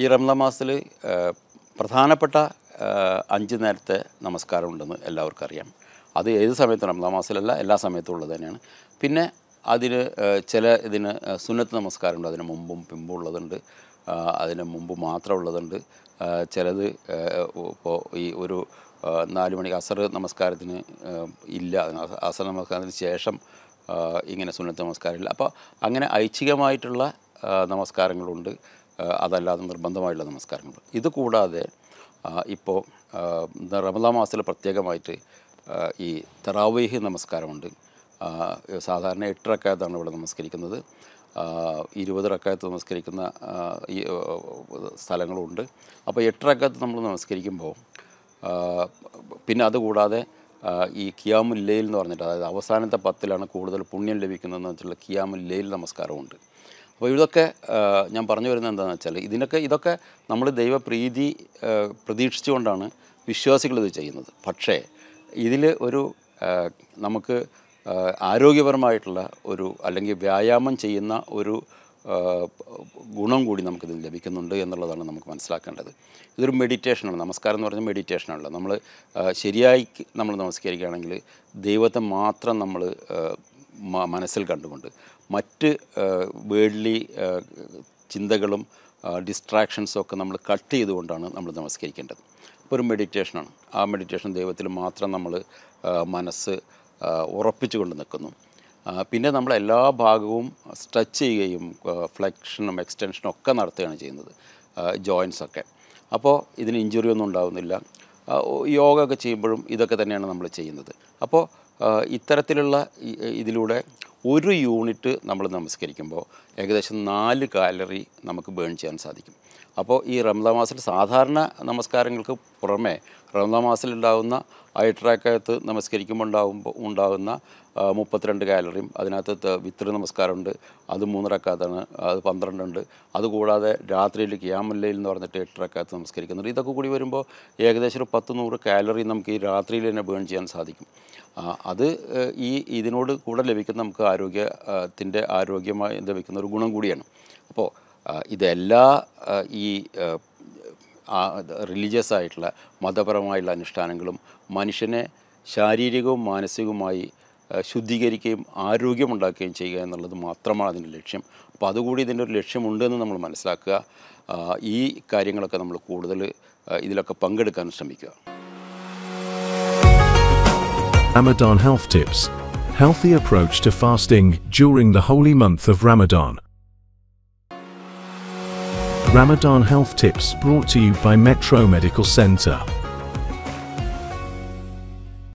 ഈ റംല മാസത്തിൽ പ്രധാനപ്പെട്ട അഞ്ച് നേരത്തെ നമസ്കാരം ഉണ്ടെന്ന് എല്ലാവർക്കും അറിയാം അത് ഏത് സമയത്തും റംല മാസത്തിലല്ല എല്ലാ സമയത്തും ഉള്ളത് തന്നെയാണ് പിന്നെ അതിന് ചില ഇതിന് സുന്നത്ത് നമസ്കാരമുണ്ട് അതിന് മുമ്പും പിമ്പും ഉള്ളതുണ്ട് അതിന് മുമ്പ് മാത്രം ഉള്ളതുണ്ട് ചിലത് ഇപ്പോൾ ഈ ഒരു നാല് മണി അസർ നമസ്കാരത്തിന് ഇല്ല അസർ നമസ്കാരത്തിന് ശേഷം ഇങ്ങനെ സുന്നത്ത് നമസ്കാരമില്ല അപ്പോൾ അങ്ങനെ ഐച്ഛികമായിട്ടുള്ള നമസ്കാരങ്ങളുണ്ട് അതല്ലാതെ നിർബന്ധമായുള്ള നമസ്കാരങ്ങൾ ഇത് കൂടാതെ ഇപ്പോൾ റമദാ മാസത്തിൽ പ്രത്യേകമായിട്ട് ഈ തറാവേഹി നമസ്കാരമുണ്ട് സാധാരണ എട്ട് റക്കായത്താണ് ഇവിടെ നമസ്കരിക്കുന്നത് ഇരുപത് റക്കായത്ത് നമസ്കരിക്കുന്ന ഈ സ്ഥലങ്ങളുണ്ട് അപ്പോൾ എട്ട് റക്കായത്ത് നമ്മൾ നമസ്കരിക്കുമ്പോൾ പിന്നെ അതുകൂടാതെ ഈ കിയാമുൽ എന്ന് പറഞ്ഞിട്ട് അതായത് അവസാനത്തെ പത്തിലാണ് കൂടുതൽ പുണ്യം ലഭിക്കുന്നതെന്ന് വെച്ചിട്ടുള്ള കിയാമുൽ നമസ്കാരമുണ്ട് അപ്പോൾ ഇതൊക്കെ ഞാൻ പറഞ്ഞു വരുന്നത് എന്താണെന്ന് വെച്ചാൽ ഇതിനൊക്കെ ഇതൊക്കെ നമ്മൾ ദൈവപ്രീതി പ്രതീക്ഷിച്ചുകൊണ്ടാണ് വിശ്വാസികൾ ഇത് ചെയ്യുന്നത് പക്ഷേ ഇതിൽ ഒരു നമുക്ക് ആരോഗ്യപരമായിട്ടുള്ള ഒരു അല്ലെങ്കിൽ വ്യായാമം ചെയ്യുന്ന ഒരു ഗുണം കൂടി നമുക്കിത് ലഭിക്കുന്നുണ്ട് എന്നുള്ളതാണ് നമുക്ക് മനസ്സിലാക്കേണ്ടത് ഇതൊരു മെഡിറ്റേഷനാണ് നമസ്കാരം എന്ന് പറഞ്ഞാൽ മെഡിറ്റേഷനാണല്ലോ നമ്മൾ ശരിയായി നമ്മൾ നമസ്കരിക്കുകയാണെങ്കിൽ ദൈവത്തെ മാത്രം നമ്മൾ മനസ്സിൽ കണ്ടുകൊണ്ട് മറ്റ് വേൾഡ്ലി ചിന്തകളും ഡിസ്ട്രാക്ഷൻസൊക്കെ നമ്മൾ കട്ട് ചെയ്തുകൊണ്ടാണ് നമ്മൾ നമസ്കരിക്കേണ്ടത് അപ്പോൾ ഒരു മെഡിറ്റേഷനാണ് ആ മെഡിറ്റേഷൻ ദൈവത്തിൽ മാത്രം നമ്മൾ മനസ്സ് കൊണ്ട് നിൽക്കുന്നു പിന്നെ നമ്മൾ എല്ലാ ഭാഗവും സ്ട്രെച്ച് ചെയ്യുകയും ഫ്ലെക്ഷനും എക്സ്റ്റൻഷനും ഒക്കെ നടത്തുകയാണ് ചെയ്യുന്നത് ജോയിൻസൊക്കെ അപ്പോൾ ഇതിന് ഇഞ്ചുറി ഒന്നും ഉണ്ടാകുന്നില്ല യോഗ ഒക്കെ ചെയ്യുമ്പോഴും ഇതൊക്കെ തന്നെയാണ് നമ്മൾ ചെയ്യുന്നത് അപ്പോൾ ഇത്തരത്തിലുള്ള ഇതിലൂടെ ഒരു യൂണിറ്റ് നമ്മൾ നമസ്കരിക്കുമ്പോൾ ഏകദേശം നാല് കാലറി നമുക്ക് ബേൺ ചെയ്യാൻ സാധിക്കും അപ്പോൾ ഈ റംദാ മാസത്തിൽ സാധാരണ നമസ്കാരങ്ങൾക്ക് പുറമേ റംദാ മാസിലുണ്ടാകുന്ന ഐട്രാക്കകത്ത് നമസ്കരിക്കുമ്പോൾ ഉണ്ടാകുമ്പോൾ ഉണ്ടാകുന്ന മുപ്പത്തിരണ്ട് കാലറിയും അതിനകത്ത് വിത്തൃ നമസ്കാരമുണ്ട് അത് മൂന്നിറക്കാത്താണ് അത് പന്ത്രണ്ടുണ്ട് അതുകൂടാതെ രാത്രിയിൽ ക്യാമല്ലയിൽ എന്ന് പറഞ്ഞിട്ട് എട്ടിറക്കാത്ത് നമസ്കരിക്കുന്നുണ്ട് ഇതൊക്കെ കൂടി വരുമ്പോൾ ഏകദേശം ഒരു പത്ത് നൂറ് കാലറി നമുക്ക് ഈ രാത്രിയിൽ തന്നെ ബേൺ ചെയ്യാൻ സാധിക്കും അത് ഈ ഇതിനോട് കൂടെ ലഭിക്കുന്ന നമുക്ക് ആരോഗ്യത്തിൻ്റെ ആരോഗ്യമായി ലഭിക്കുന്ന ഒരു ഗുണം കൂടിയാണ് അപ്പോൾ ഇതെല്ലാ ഈ റിലീജിയസ് ആയിട്ടുള്ള മതപരമായുള്ള അനുഷ്ഠാനങ്ങളും മനുഷ്യനെ ശാരീരികവും മാനസികവുമായി ശുദ്ധീകരിക്കുകയും ആരോഗ്യമുണ്ടാക്കുകയും ചെയ്യുക എന്നുള്ളത് മാത്രമാണ് അതിൻ്റെ ലക്ഷ്യം അപ്പോൾ അതുകൂടി ഇതിൻ്റെ ഒരു ലക്ഷ്യമുണ്ട് എന്ന് നമ്മൾ മനസ്സിലാക്കുക ഈ കാര്യങ്ങളൊക്കെ നമ്മൾ കൂടുതൽ ഇതിലൊക്കെ പങ്കെടുക്കാൻ ശ്രമിക്കുക Ramadan Health Tips Healthy approach to fasting during the holy month of Ramadan. Ramadan Health Tips brought to you by Metro Medical Center.